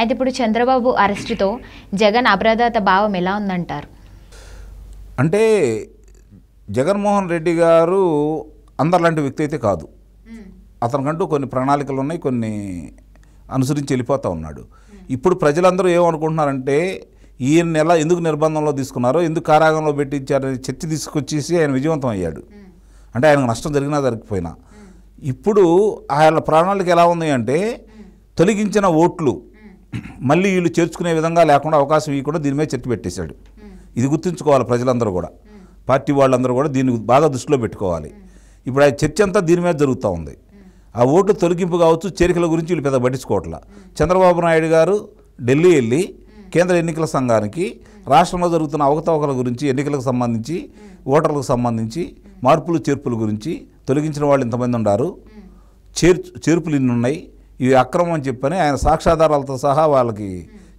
అయితే ఇప్పుడు చంద్రబాబు అరెస్టుతో జగన్ అప్రదాత భావం ఎలా ఉందంటారు అంటే జగన్మోహన్ రెడ్డి గారు అందరిలాంటి వ్యక్తి అయితే కాదు అతనికంటూ కొన్ని ప్రణాళికలు ఉన్నాయి కొన్ని అనుసరించి వెళ్ళిపోతూ ఉన్నాడు ఇప్పుడు ప్రజలందరూ ఏమనుకుంటున్నారంటే ఈయన ఎలా ఎందుకు నిర్బంధంలో తీసుకున్నారో ఎందుకు కారాగంలో పెట్టించారని చర్చ తీసుకొచ్చేసి ఆయన విజయవంతం అయ్యాడు అంటే ఆయనకు నష్టం జరిగినా జరిగిపోయినా ఇప్పుడు ఆయన ప్రణాళిక ఎలా ఉంది అంటే తొలగించిన ఓట్లు మళ్ళీ వీళ్ళు చేర్చుకునే విధంగా లేకుండా అవకాశం ఇవ్వకుండా దీని మీద చర్చ పెట్టేశాడు ఇది గుర్తుంచుకోవాలి ప్రజలందరూ కూడా పార్టీ వాళ్ళందరూ కూడా దీన్ని బాగా దృష్టిలో పెట్టుకోవాలి ఇప్పుడు ఆ చర్చ అంతా దీని మీద జరుగుతూ ఉంది ఆ ఓటు తొలగింపు కావచ్చు చేరికల గురించి వీళ్ళు పెద్ద పట్టించుకోవట్ల చంద్రబాబు నాయుడు గారు ఢిల్లీ వెళ్ళి కేంద్ర ఎన్నికల సంఘానికి రాష్ట్రంలో జరుగుతున్న అవకతవకల గురించి ఎన్నికలకు సంబంధించి ఓటర్లకు సంబంధించి మార్పులు చేర్పుల గురించి తొలగించిన వాళ్ళు ఇంతమంది ఉన్నారు చేర్పులు చేర్పులు ఉన్నాయి ఇవి అక్రమం అని చెప్పని ఆయన సాక్ష్యాధారాలతో సహా వాళ్ళకి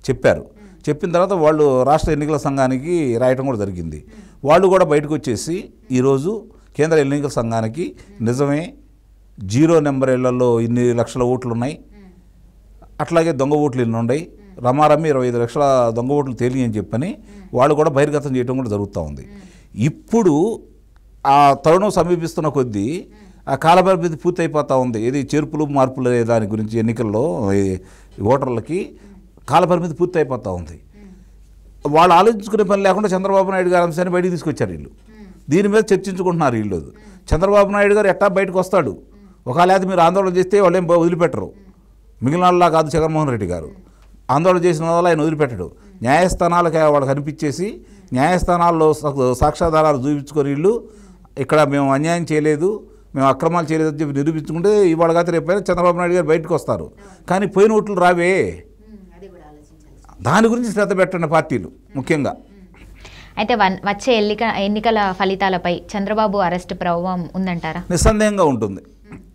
చెప్పారు చెప్పిన తర్వాత వాళ్ళు రాష్ట్ర ఎన్నికల సంఘానికి రాయటం కూడా జరిగింది వాళ్ళు కూడా బయటకు వచ్చేసి ఈరోజు కేంద్ర ఎన్నికల సంఘానికి నిజమే జీరో నెంబర్ ఇళ్లలో ఇన్ని లక్షల ఓట్లు ఉన్నాయి అట్లాగే దొంగ ఓట్లు ఇన్ని ఉన్నాయి రమారమ్మి ఇరవై ఐదు లక్షల దొంగ ఓట్లు తేలి అని చెప్పని వాళ్ళు కూడా బహిర్గతం చేయడం కూడా జరుగుతూ ఉంది ఇప్పుడు ఆ తరుణం సమీపిస్తున్న కొద్దీ ఆ కాలపరిమితి పూర్తయిపోతూ ఉంది ఇది చేర్పులు మార్పులు దాని గురించి ఎన్నికల్లో ఓటర్లకి కాలపరిమితి అయిపోతూ ఉంది వాళ్ళు ఆలోచించుకునే పని లేకుండా చంద్రబాబు నాయుడు గారి అంశాన్ని బయటికి తీసుకొచ్చారు వీళ్ళు దీని మీద చర్చించుకుంటున్నారు వీళ్ళు చంద్రబాబు నాయుడు గారు ఎట్టా బయటకు వస్తాడు ఒకవేళ మీరు ఆందోళన చేస్తే వాళ్ళు ఏం వదిలిపెట్టరు మిగిలిన వాళ్ళ కాదు జగన్మోహన్ రెడ్డి గారు ఆందోళన చేసిన వల్ల ఆయన వదిలిపెట్టడు న్యాయస్థానాలకు వాళ్ళు కనిపించేసి న్యాయస్థానాల్లో సాక్షాధారాలు చూపించుకొని వీళ్ళు ఇక్కడ మేము అన్యాయం చేయలేదు మేము అక్రమాలు చేయలేదని చెప్పి నిరూపించుకుంటే ఇవాళ కాదు రేపైనా చంద్రబాబు నాయుడు గారు బయటకు వస్తారు కానీ పోయిన ఓట్లు రావే దాని గురించి శ్రద్ధ పెట్టండి పార్టీలు ముఖ్యంగా అయితే వన్ వచ్చే ఎన్నిక ఎన్నికల ఫలితాలపై చంద్రబాబు అరెస్ట్ ప్రభావం ఉందంటారా నిస్సందేహంగా ఉంటుంది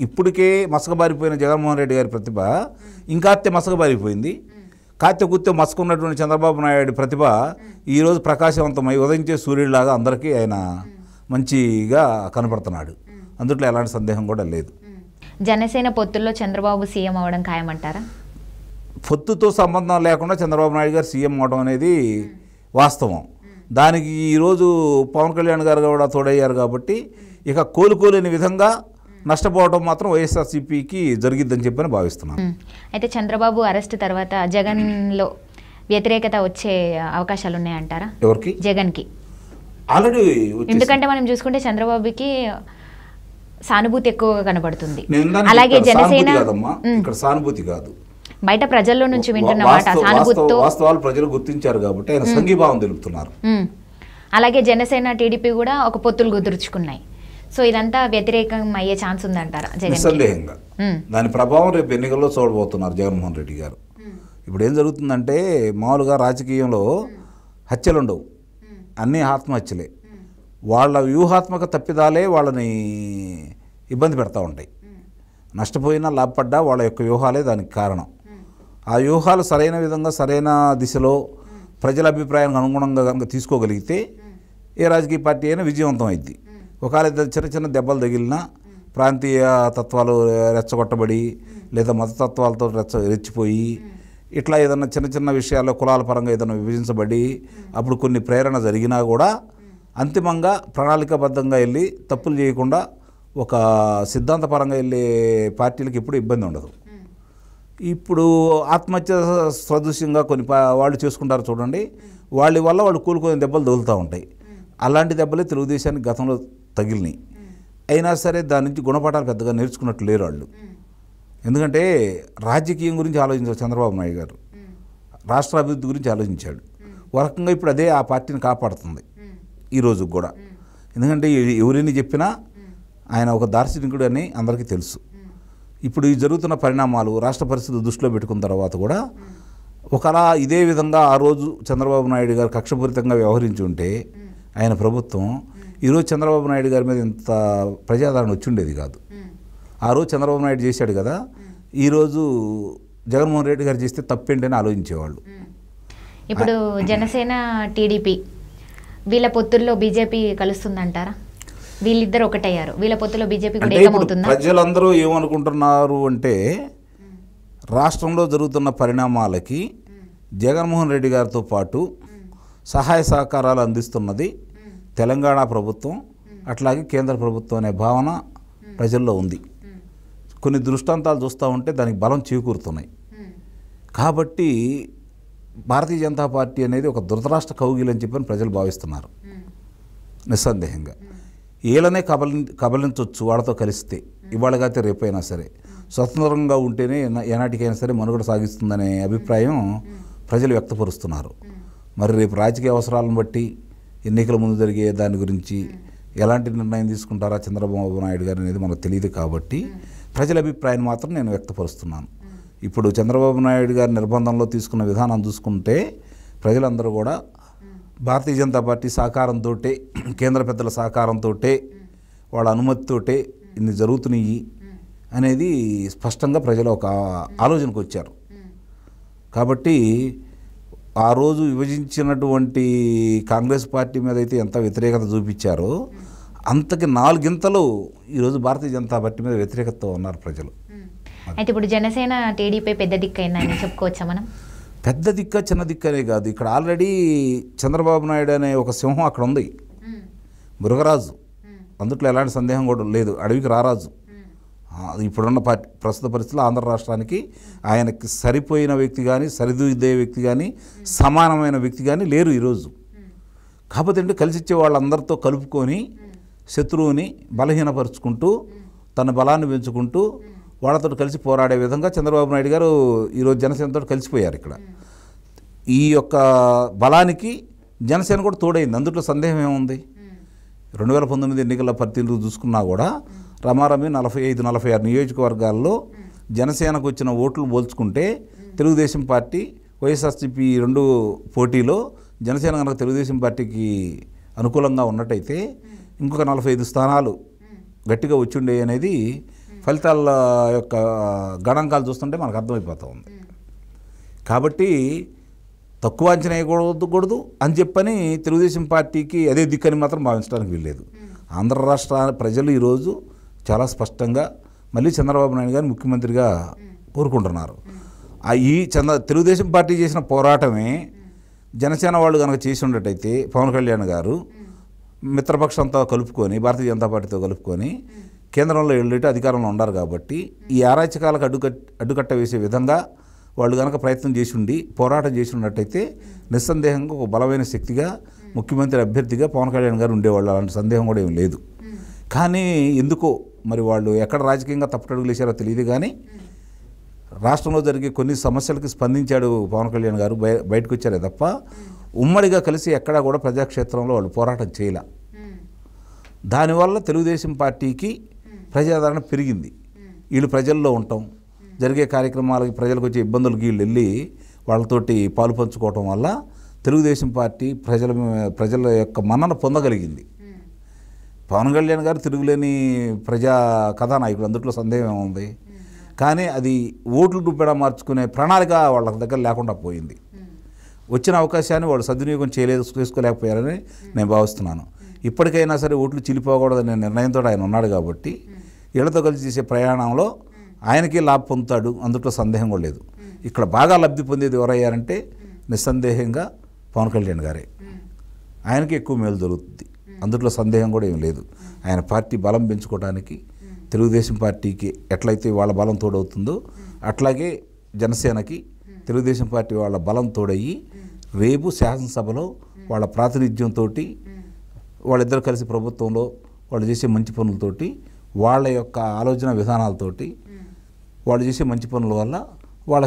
ఇప్పటికే మసకబారిపోయిన జగన్మోహన్ రెడ్డి గారి ప్రతిభ ఇంకాత్తే మసకబారిపోయింది కాత్య కూర్చో మసుకున్నటువంటి చంద్రబాబు నాయుడు ప్రతిభ ఈరోజు ప్రకాశవంతమై ఉదయించే సూర్యుడిలాగా అందరికీ ఆయన మంచిగా కనపడుతున్నాడు అందుట్లో ఎలాంటి సందేహం కూడా లేదు జనసేన పొత్తుల్లో చంద్రబాబు సీఎం అవడం ఖాయమంటారా పొత్తుతో సంబంధం లేకుండా చంద్రబాబు నాయుడు గారు సీఎం అవడం అనేది వాస్తవం దానికి ఈరోజు పవన్ కళ్యాణ్ గారు కూడా తోడయ్యారు కాబట్టి ఇక కోలుకోలేని విధంగా నష్టపోవడం మాత్రం వైఎస్ఆర్సీపీకి జరిగిద్దని చెప్పని భావిస్తున్నాను అయితే చంద్రబాబు అరెస్ట్ తర్వాత జగన్లో వ్యతిరేకత వచ్చే అవకాశాలు ఉన్నాయంటారా ఎవరికి జగన్కి ఆల్రెడీ ఎందుకంటే మనం చూసుకుంటే చంద్రబాబుకి సానుభూతి ఎక్కువగా కనబడుతుంది అలాగే జనసేన ఇక్కడ సానుభూతి కాదు బయట ప్రజల్లో నుంచి వింటున్న మాట సానుభూతితో వాస్తవాలు ప్రజలు గుర్తించారు కాబట్టి ఆయన సంఘీభావం తెలుపుతున్నారు అలాగే జనసేన టీడీపీ కూడా ఒక పొత్తులు కుదుర్చుకున్నాయి సో ఇదంతా వ్యతిరేకం అయ్యే ఛాన్స్ ఉందంటారా నిస్సందేహంగా దాని ప్రభావం రేపు ఎన్నికల్లో చూడబోతున్నారు జగన్మోహన్ రెడ్డి గారు ఇప్పుడు ఏం జరుగుతుందంటే మామూలుగా రాజకీయంలో హత్యలు ఉండవు అన్నీ ఆత్మహత్యలే వాళ్ళ వ్యూహాత్మక తప్పిదాలే వాళ్ళని ఇబ్బంది పెడతా ఉంటాయి నష్టపోయినా లాభపడ్డా వాళ్ళ యొక్క వ్యూహాలే దానికి కారణం ఆ వ్యూహాలు సరైన విధంగా సరైన దిశలో ప్రజల అభిప్రాయానికి అనుగుణంగా కనుక తీసుకోగలిగితే ఏ రాజకీయ పార్టీ అయినా విజయవంతం అయింది ఒకవేళ చిన్న చిన్న దెబ్బలు తగిలినా ప్రాంతీయ తత్వాలు రెచ్చగొట్టబడి లేదా మతతత్వాలతో రెచ్చ రెచ్చిపోయి ఇట్లా ఏదన్నా చిన్న చిన్న విషయాల్లో కులాల పరంగా ఏదైనా విభజించబడి అప్పుడు కొన్ని ప్రేరణ జరిగినా కూడా అంతిమంగా ప్రణాళికాబద్ధంగా వెళ్ళి తప్పులు చేయకుండా ఒక సిద్ధాంతపరంగా వెళ్ళే పార్టీలకు ఇప్పుడు ఇబ్బంది ఉండదు ఇప్పుడు ఆత్మహత్య సదృశ్యంగా కొన్ని వాళ్ళు చేసుకుంటారు చూడండి వాళ్ళ వల్ల వాళ్ళు కూలుకొని దెబ్బలు తగులుతూ ఉంటాయి అలాంటి దెబ్బలే తెలుగుదేశానికి గతంలో తగిలినాయి అయినా సరే దాని నుంచి గుణపాఠాలు పెద్దగా నేర్చుకున్నట్లు లేరు వాళ్ళు ఎందుకంటే రాజకీయం గురించి ఆలోచించారు చంద్రబాబు నాయుడు గారు రాష్ట్ర అభివృద్ధి గురించి ఆలోచించాడు ఒక ఇప్పుడు అదే ఆ పార్టీని కాపాడుతుంది ఈరోజు కూడా ఎందుకంటే ఎవరిని చెప్పినా ఆయన ఒక దార్శనికుడు అని అందరికీ తెలుసు ఇప్పుడు ఈ జరుగుతున్న పరిణామాలు రాష్ట్ర పరిస్థితి దృష్టిలో పెట్టుకున్న తర్వాత కూడా ఒకలా ఇదే విధంగా ఆ రోజు చంద్రబాబు నాయుడు గారు కక్షపూరితంగా వ్యవహరించి ఉంటే ఆయన ప్రభుత్వం ఈరోజు చంద్రబాబు నాయుడు గారి మీద ఇంత ప్రజాదరణ వచ్చిండేది కాదు ఆ రోజు చంద్రబాబు నాయుడు చేశాడు కదా ఈరోజు జగన్మోహన్ రెడ్డి గారు చేస్తే తప్పేంటని ఆలోచించేవాళ్ళు ఇప్పుడు జనసేన టీడీపీ వీళ్ళ పొత్తుల్లో బీజేపీ కలుస్తుందంటారా వీళ్ళిద్దరు ఒకటయ్యారు వీళ్ళ పొత్తులో బీజేపీ ప్రజలందరూ ఏమనుకుంటున్నారు అంటే రాష్ట్రంలో జరుగుతున్న పరిణామాలకి జగన్మోహన్ రెడ్డి గారితో పాటు సహాయ సహకారాలు అందిస్తున్నది తెలంగాణ ప్రభుత్వం అట్లాగే కేంద్ర ప్రభుత్వం అనే భావన ప్రజల్లో ఉంది కొన్ని దృష్టాంతాలు చూస్తూ ఉంటే దానికి బలం చేకూరుతున్నాయి కాబట్టి భారతీయ జనతా పార్టీ అనేది ఒక దురదరాష్ట్ర కౌగిలు అని చెప్పని ప్రజలు భావిస్తున్నారు నిస్సందేహంగా వీళ్ళనే కబలి కబలించవచ్చు వాళ్ళతో కలిస్తే ఇవాళగాతే రేపైనా సరే స్వతంత్రంగా ఉంటేనే ఏనాటికైనా సరే మనుగడ సాగిస్తుందనే అభిప్రాయం ప్రజలు వ్యక్తపరుస్తున్నారు మరి రేపు రాజకీయ అవసరాలను బట్టి ఎన్నికల ముందు జరిగే దాని గురించి ఎలాంటి నిర్ణయం తీసుకుంటారా చంద్రబాబు నాయుడు గారు అనేది మనకు తెలియదు కాబట్టి ప్రజల అభిప్రాయం మాత్రం నేను వ్యక్తపరుస్తున్నాను ఇప్పుడు చంద్రబాబు నాయుడు గారి నిర్బంధంలో తీసుకున్న విధానం చూసుకుంటే ప్రజలందరూ కూడా భారతీయ జనతా పార్టీ సహకారంతో కేంద్ర పెద్దల సహకారంతో వాళ్ళ అనుమతితోటే ఇన్ని జరుగుతున్నాయి అనేది స్పష్టంగా ప్రజలు ఒక ఆలోచనకు వచ్చారు కాబట్టి ఆ రోజు విభజించినటువంటి కాంగ్రెస్ పార్టీ మీద అయితే ఎంత వ్యతిరేకత చూపించారో అంతకి నాలుగింతలు ఈరోజు భారతీయ జనతా పార్టీ మీద వ్యతిరేకత ఉన్నారు ప్రజలు అయితే ఇప్పుడు జనసేన టీడీపీ పెద్ద దిక్కు అయిందని చెప్పుకోవచ్చా మనం పెద్ద దిక్క చిన్న దిక్కనే కాదు ఇక్కడ ఆల్రెడీ చంద్రబాబు నాయుడు అనే ఒక సింహం అక్కడ ఉంది మృగరాజు అందుట్లో ఎలాంటి సందేహం కూడా లేదు అడవికి రారాజు ఇప్పుడున్న పార్టీ ప్రస్తుత పరిస్థితులు ఆంధ్ర రాష్ట్రానికి ఆయనకి సరిపోయిన వ్యక్తి కానీ సరిదిద్దే వ్యక్తి కానీ సమానమైన వ్యక్తి కానీ లేరు ఈరోజు కాకపోతే అంటే కలిసిచ్చే వాళ్ళందరితో కలుపుకొని శత్రువుని బలహీనపరుచుకుంటూ తన బలాన్ని పెంచుకుంటూ వాళ్ళతో కలిసి పోరాడే విధంగా చంద్రబాబు నాయుడు గారు ఈరోజు జనసేనతో కలిసిపోయారు ఇక్కడ ఈ యొక్క బలానికి జనసేన కూడా తోడైంది అందుట్లో సందేహం ఏముంది రెండు వేల పంతొమ్మిది ఎన్నికల పరితీలు చూసుకున్నా కూడా రమారమి నలభై ఐదు నలభై ఆరు నియోజకవర్గాల్లో జనసేనకు వచ్చిన ఓట్లు పోల్చుకుంటే తెలుగుదేశం పార్టీ వైఎస్ఆర్సీపీ రెండు పోటీలో జనసేన కనుక తెలుగుదేశం పార్టీకి అనుకూలంగా ఉన్నట్టయితే ఇంకొక నలభై ఐదు స్థానాలు గట్టిగా వచ్చిండే అనేది ఫలితాల యొక్క గణాంకాలు చూస్తుంటే మనకు అర్థమైపోతూ ఉంది కాబట్టి తక్కువ అంచనా వేయకూడదు అని చెప్పని తెలుగుదేశం పార్టీకి అదే అని మాత్రం భావించడానికి వీల్లేదు ఆంధ్ర రాష్ట్ర ప్రజలు ఈరోజు చాలా స్పష్టంగా మళ్ళీ చంద్రబాబు నాయుడు గారిని ముఖ్యమంత్రిగా కోరుకుంటున్నారు ఈ చంద్ర తెలుగుదేశం పార్టీ చేసిన పోరాటమే జనసేన వాళ్ళు కనుక చేసి ఉండేటైతే పవన్ కళ్యాణ్ గారు మిత్రపక్షంతో కలుపుకొని భారతీయ జనతా పార్టీతో కలుపుకొని కేంద్రంలో వెళ్ళేట అధికారంలో ఉన్నారు కాబట్టి ఈ ఆరాచకాలకు అడ్డుకట్ అడ్డుకట్ట వేసే విధంగా వాళ్ళు కనుక ప్రయత్నం చేసి ఉండి పోరాటం చేసి ఉన్నట్టయితే నిస్సందేహంగా ఒక బలమైన శక్తిగా ముఖ్యమంత్రి అభ్యర్థిగా పవన్ కళ్యాణ్ గారు ఉండేవాళ్ళు అలాంటి సందేహం కూడా ఏం లేదు కానీ ఎందుకో మరి వాళ్ళు ఎక్కడ రాజకీయంగా తప్పటడుగులు వేశారో తెలియదు కానీ రాష్ట్రంలో జరిగే కొన్ని సమస్యలకి స్పందించాడు పవన్ కళ్యాణ్ గారు బయ బయటకు వచ్చారే తప్ప ఉమ్మడిగా కలిసి ఎక్కడా కూడా ప్రజాక్షేత్రంలో వాళ్ళు పోరాటం చేయలే దానివల్ల తెలుగుదేశం పార్టీకి ప్రజాదరణ పెరిగింది వీళ్ళు ప్రజల్లో ఉండటం జరిగే కార్యక్రమాలకి ప్రజలకు వచ్చే ఇబ్బందులకి వీళ్ళు వెళ్ళి వాళ్ళతోటి పాలు పంచుకోవటం వల్ల తెలుగుదేశం పార్టీ ప్రజల ప్రజల యొక్క మన్నన పొందగలిగింది పవన్ కళ్యాణ్ గారు తిరుగులేని ప్రజా కథానాయకుడు అందుట్లో సందేహం ఉంది కానీ అది ఓట్లు రూపేడా మార్చుకునే ప్రణాళిక వాళ్ళ దగ్గర లేకుండా పోయింది వచ్చిన అవకాశాన్ని వాళ్ళు సద్వినియోగం చేయలేదు చేసుకోలేకపోయారని నేను భావిస్తున్నాను ఇప్పటికైనా సరే ఓట్లు చిలిపోకూడదనే నిర్ణయంతో ఆయన ఉన్నాడు కాబట్టి వీళ్ళతో కలిసి చేసే ప్రయాణంలో ఆయనకే లాభ పొందుతాడు అందుట్లో సందేహం కూడా లేదు ఇక్కడ బాగా లబ్ధి పొందేది ఎవరయ్యారంటే నిస్సందేహంగా పవన్ కళ్యాణ్ గారే ఆయనకి ఎక్కువ మేలు దొరుకుతుంది అందుట్లో సందేహం కూడా ఏం లేదు ఆయన పార్టీ బలం పెంచుకోవడానికి తెలుగుదేశం పార్టీకి ఎట్లయితే వాళ్ళ బలం తోడవుతుందో అట్లాగే జనసేనకి తెలుగుదేశం పార్టీ వాళ్ళ బలం తోడయ్యి రేపు శాసనసభలో వాళ్ళ ప్రాతినిధ్యంతో వాళ్ళిద్దరు కలిసి ప్రభుత్వంలో వాళ్ళు చేసే మంచి పనులతోటి వాళ్ళ యొక్క ఆలోచన విధానాలతోటి వాళ్ళు చేసే మంచి పనుల వల్ల వాళ్ళకు